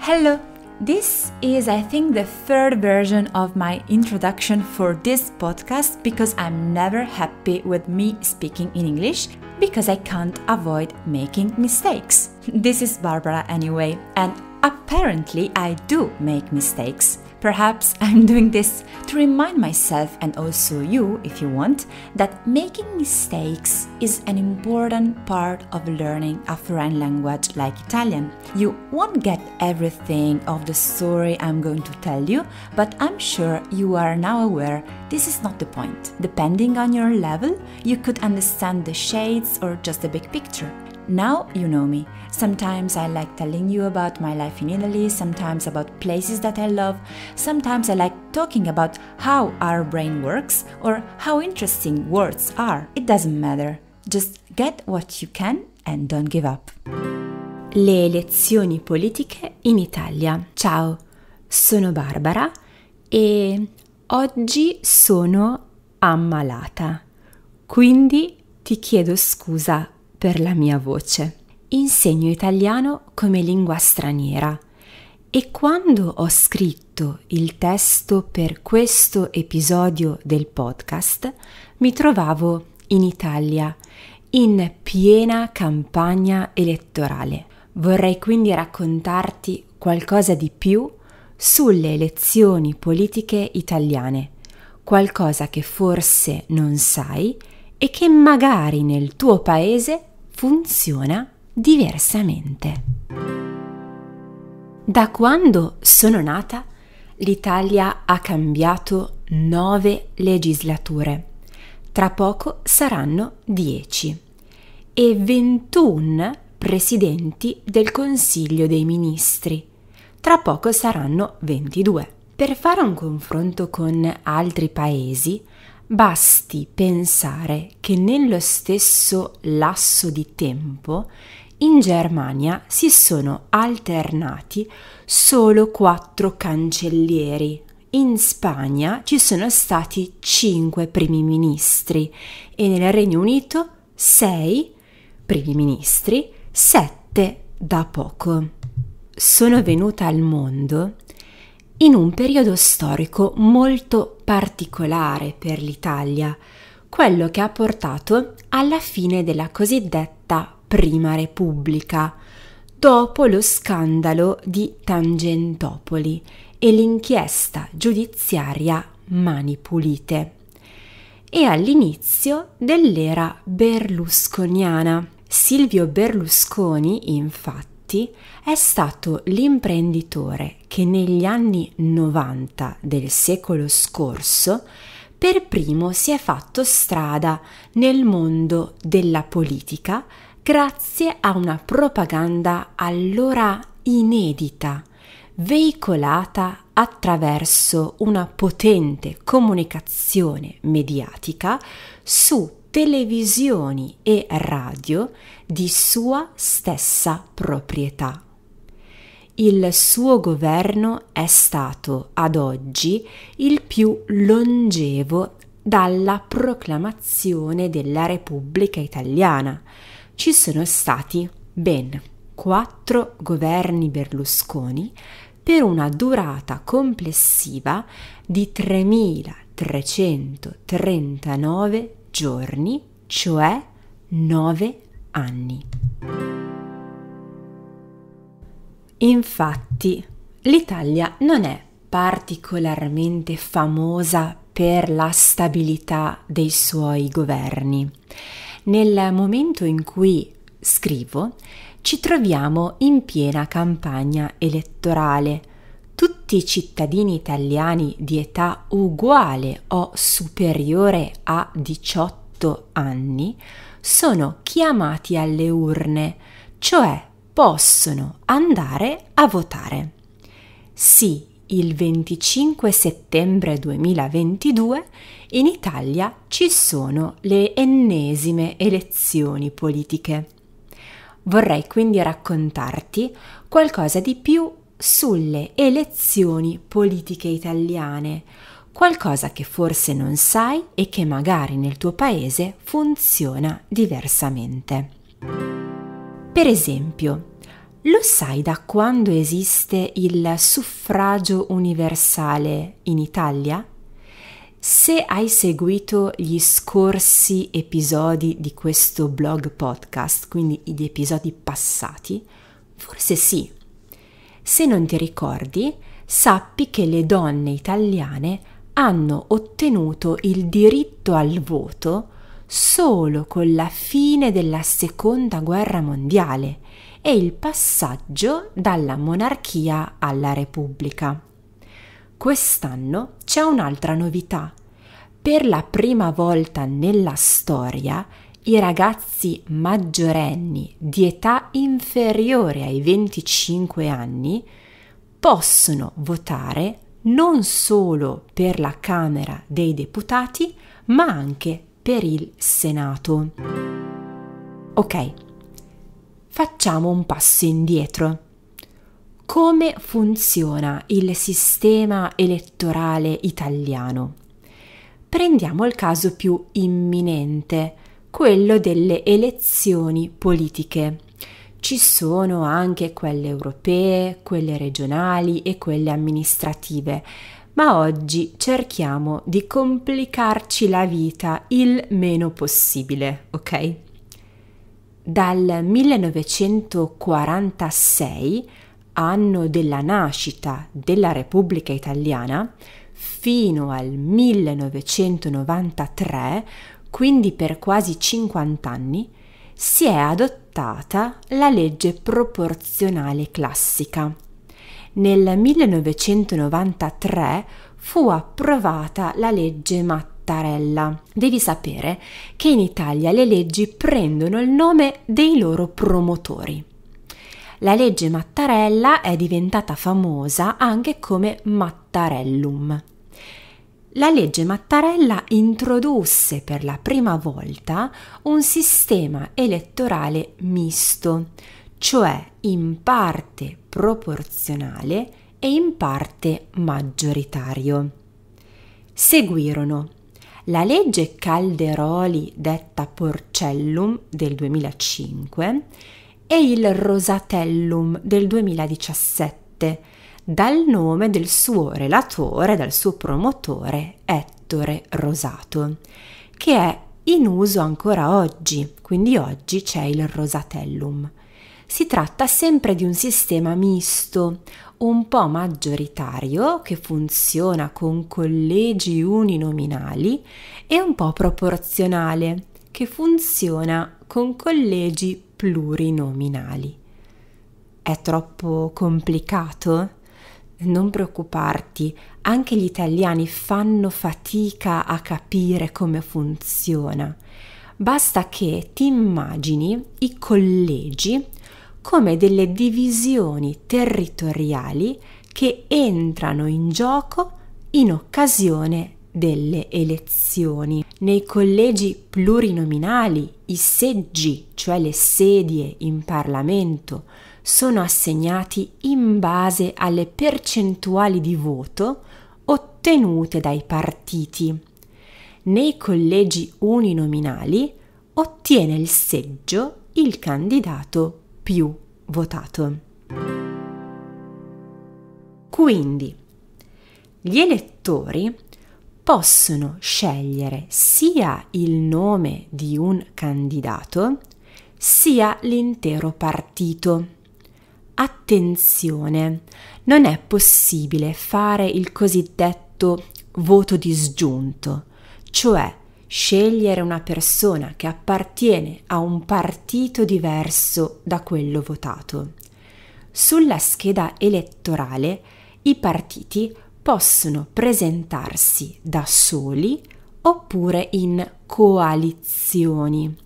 Hello! This is, I think, the third version of my introduction for this podcast because I'm never happy with me speaking in English because I can't avoid making mistakes. This is Barbara anyway, and apparently I do make mistakes. Perhaps I'm doing this to remind myself and also you, if you want, that making mistakes is an important part of learning a foreign language like Italian. You won't get everything of the story I'm going to tell you, but I'm sure you are now aware this is not the point. Depending on your level, you could understand the shades or just the big picture. Now you know me. Sometimes I like telling you about my life in Italy, sometimes about places that I love, sometimes I like talking about how our brain works or how interesting words are. It doesn't matter. Just get what you can and don't give up. Le elezioni politiche in Italia. Ciao, sono Barbara e oggi sono ammalata. Quindi ti chiedo scusa per la mia voce. Insegno italiano come lingua straniera e quando ho scritto il testo per questo episodio del podcast mi trovavo in Italia in piena campagna elettorale. Vorrei quindi raccontarti qualcosa di più sulle elezioni politiche italiane, qualcosa che forse non sai e che magari nel tuo paese funziona diversamente. Da quando sono nata, l'Italia ha cambiato nove legislature. Tra poco saranno dieci e 21 presidenti del Consiglio dei Ministri. Tra poco saranno 22. Per fare un confronto con altri paesi, Basti pensare che nello stesso lasso di tempo in Germania si sono alternati solo quattro cancellieri. In Spagna ci sono stati cinque primi ministri e nel Regno Unito sei primi ministri, sette da poco. Sono venuta al mondo in un periodo storico molto particolare per l'Italia, quello che ha portato alla fine della cosiddetta Prima Repubblica, dopo lo scandalo di Tangentopoli e l'inchiesta giudiziaria Mani Pulite, e all'inizio dell'era berlusconiana. Silvio Berlusconi, infatti, Uniti è stato l'imprenditore che negli anni 90 del secolo scorso per primo si è fatto strada nel mondo della politica grazie a una propaganda allora inedita, veicolata attraverso una potente comunicazione mediatica su televisioni e radio di sua stessa proprietà. Il suo governo è stato ad oggi il più longevo dalla proclamazione della Repubblica Italiana. Ci sono stati ben quattro governi Berlusconi per una durata complessiva di 3.339 giorni, cioè 9 anni. Infatti, l'Italia non è particolarmente famosa per la stabilità dei suoi governi. Nel momento in cui scrivo, ci troviamo in piena campagna elettorale, tutti i cittadini italiani di età uguale o superiore a 18 anni sono chiamati alle urne, cioè possono andare a votare. Sì, il 25 settembre 2022 in Italia ci sono le ennesime elezioni politiche. Vorrei quindi raccontarti qualcosa di più sulle elezioni politiche italiane, qualcosa che forse non sai e che magari nel tuo paese funziona diversamente. Per esempio, lo sai da quando esiste il suffragio universale in Italia? Se hai seguito gli scorsi episodi di questo blog podcast, quindi gli episodi passati, forse sì, se non ti ricordi, sappi che le donne italiane hanno ottenuto il diritto al voto solo con la fine della seconda guerra mondiale e il passaggio dalla monarchia alla repubblica. Quest'anno c'è un'altra novità. Per la prima volta nella storia i ragazzi maggiorenni di età inferiore ai 25 anni possono votare non solo per la Camera dei Deputati, ma anche per il Senato. Ok, facciamo un passo indietro. Come funziona il sistema elettorale italiano? Prendiamo il caso più imminente, quello delle elezioni politiche. Ci sono anche quelle europee, quelle regionali e quelle amministrative, ma oggi cerchiamo di complicarci la vita il meno possibile, ok? Dal 1946, anno della nascita della Repubblica Italiana, fino al 1993 quindi per quasi 50 anni, si è adottata la legge proporzionale classica. Nel 1993 fu approvata la legge Mattarella. Devi sapere che in Italia le leggi prendono il nome dei loro promotori. La legge Mattarella è diventata famosa anche come Mattarellum la legge Mattarella introdusse per la prima volta un sistema elettorale misto, cioè in parte proporzionale e in parte maggioritario. Seguirono la legge Calderoli detta Porcellum del 2005 e il Rosatellum del 2017 dal nome del suo relatore, dal suo promotore, Ettore Rosato, che è in uso ancora oggi, quindi oggi c'è il Rosatellum. Si tratta sempre di un sistema misto, un po' maggioritario, che funziona con collegi uninominali, e un po' proporzionale, che funziona con collegi plurinominali. È troppo complicato? Non preoccuparti, anche gli italiani fanno fatica a capire come funziona. Basta che ti immagini i collegi come delle divisioni territoriali che entrano in gioco in occasione delle elezioni. Nei collegi plurinominali i seggi, cioè le sedie in Parlamento, sono assegnati in base alle percentuali di voto ottenute dai partiti. Nei collegi uninominali ottiene il seggio il candidato più votato. Quindi, gli elettori possono scegliere sia il nome di un candidato sia l'intero partito. Attenzione, non è possibile fare il cosiddetto voto disgiunto, cioè scegliere una persona che appartiene a un partito diverso da quello votato. Sulla scheda elettorale i partiti possono presentarsi da soli oppure in coalizioni.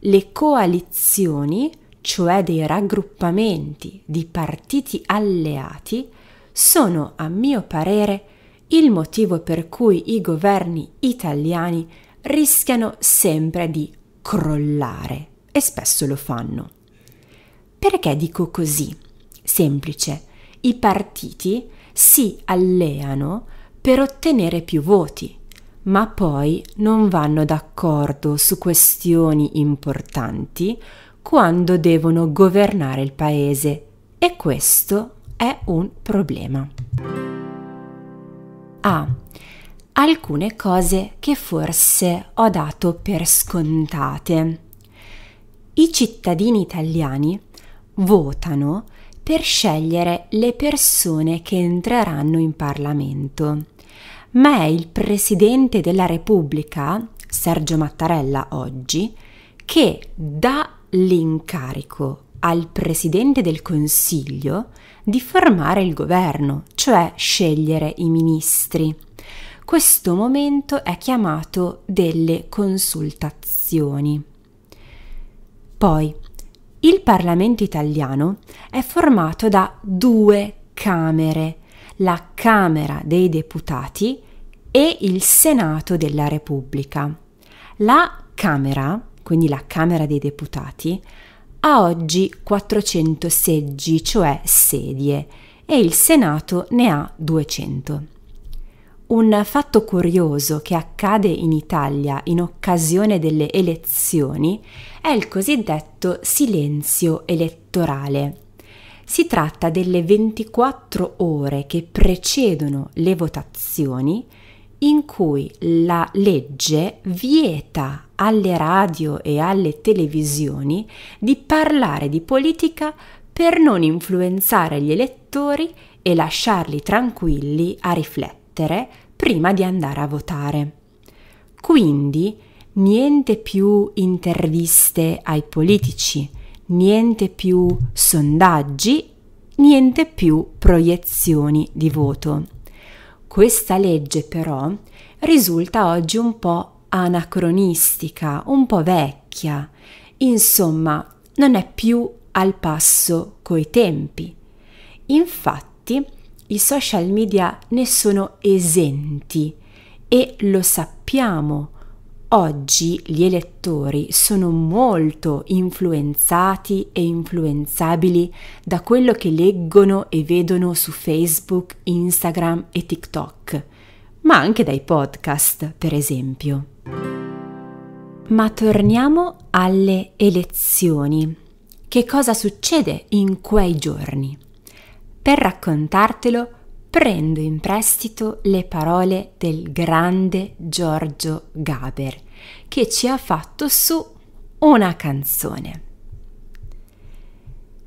Le coalizioni, cioè dei raggruppamenti di partiti alleati, sono, a mio parere, il motivo per cui i governi italiani rischiano sempre di crollare e spesso lo fanno. Perché dico così? Semplice. I partiti si alleano per ottenere più voti, ma poi non vanno d'accordo su questioni importanti quando devono governare il paese e questo è un problema. A. alcune cose che forse ho dato per scontate. I cittadini italiani votano per scegliere le persone che entreranno in Parlamento. Ma è il Presidente della Repubblica, Sergio Mattarella oggi, che dà l'incarico al Presidente del Consiglio di formare il governo, cioè scegliere i ministri. Questo momento è chiamato delle consultazioni. Poi, il Parlamento italiano è formato da due camere, la Camera dei Deputati e il Senato della Repubblica. La Camera, quindi la Camera dei Deputati, ha oggi 400 seggi, cioè sedie, e il Senato ne ha 200. Un fatto curioso che accade in Italia in occasione delle elezioni è è il cosiddetto silenzio elettorale. Si tratta delle 24 ore che precedono le votazioni in cui la legge vieta alle radio e alle televisioni di parlare di politica per non influenzare gli elettori e lasciarli tranquilli a riflettere prima di andare a votare. Quindi niente più interviste ai politici, niente più sondaggi, niente più proiezioni di voto. Questa legge però risulta oggi un po' anacronistica, un po' vecchia, insomma non è più al passo coi tempi. Infatti i social media ne sono esenti e lo sappiamo Oggi gli elettori sono molto influenzati e influenzabili da quello che leggono e vedono su Facebook, Instagram e TikTok, ma anche dai podcast, per esempio. Ma torniamo alle elezioni. Che cosa succede in quei giorni? Per raccontartelo, prendo in prestito le parole del grande Giorgio Gaber che ci ha fatto su una canzone.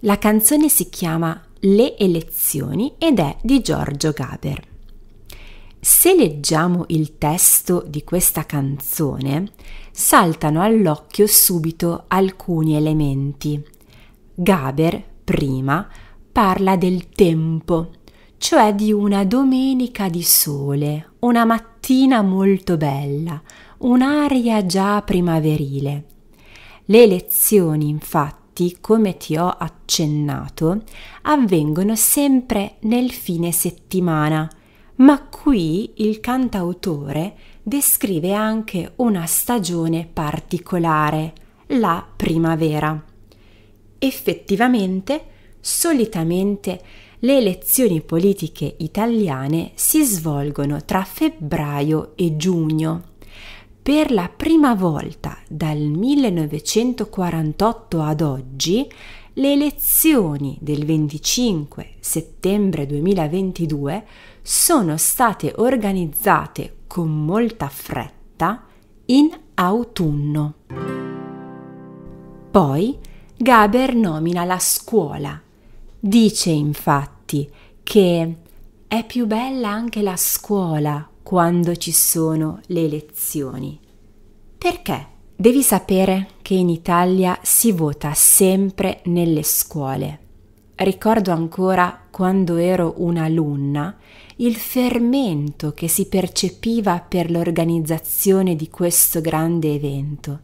La canzone si chiama Le elezioni ed è di Giorgio Gaber. Se leggiamo il testo di questa canzone, saltano all'occhio subito alcuni elementi. Gaber, prima, parla del tempo cioè di una domenica di sole, una mattina molto bella, un'aria già primaverile. Le lezioni, infatti, come ti ho accennato, avvengono sempre nel fine settimana, ma qui il cantautore descrive anche una stagione particolare, la primavera. Effettivamente, solitamente le elezioni politiche italiane si svolgono tra febbraio e giugno. Per la prima volta dal 1948 ad oggi, le elezioni del 25 settembre 2022 sono state organizzate con molta fretta in autunno. Poi Gaber nomina la scuola Dice infatti che è più bella anche la scuola quando ci sono le lezioni. Perché? Devi sapere che in Italia si vota sempre nelle scuole. Ricordo ancora quando ero un'alunna il fermento che si percepiva per l'organizzazione di questo grande evento.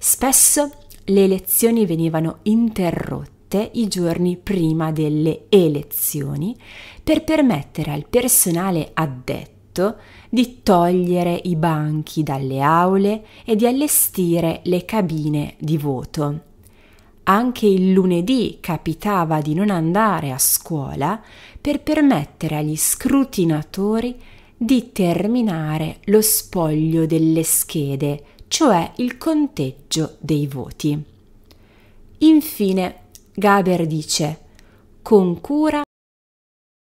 Spesso le lezioni venivano interrotte notte i giorni prima delle elezioni per permettere al personale addetto di togliere i banchi dalle aule e di allestire le cabine di voto. Anche il lunedì capitava di non andare a scuola per permettere agli scrutinatori di terminare lo spoglio delle schede, cioè il conteggio dei voti. Infine, Gaber dice con cura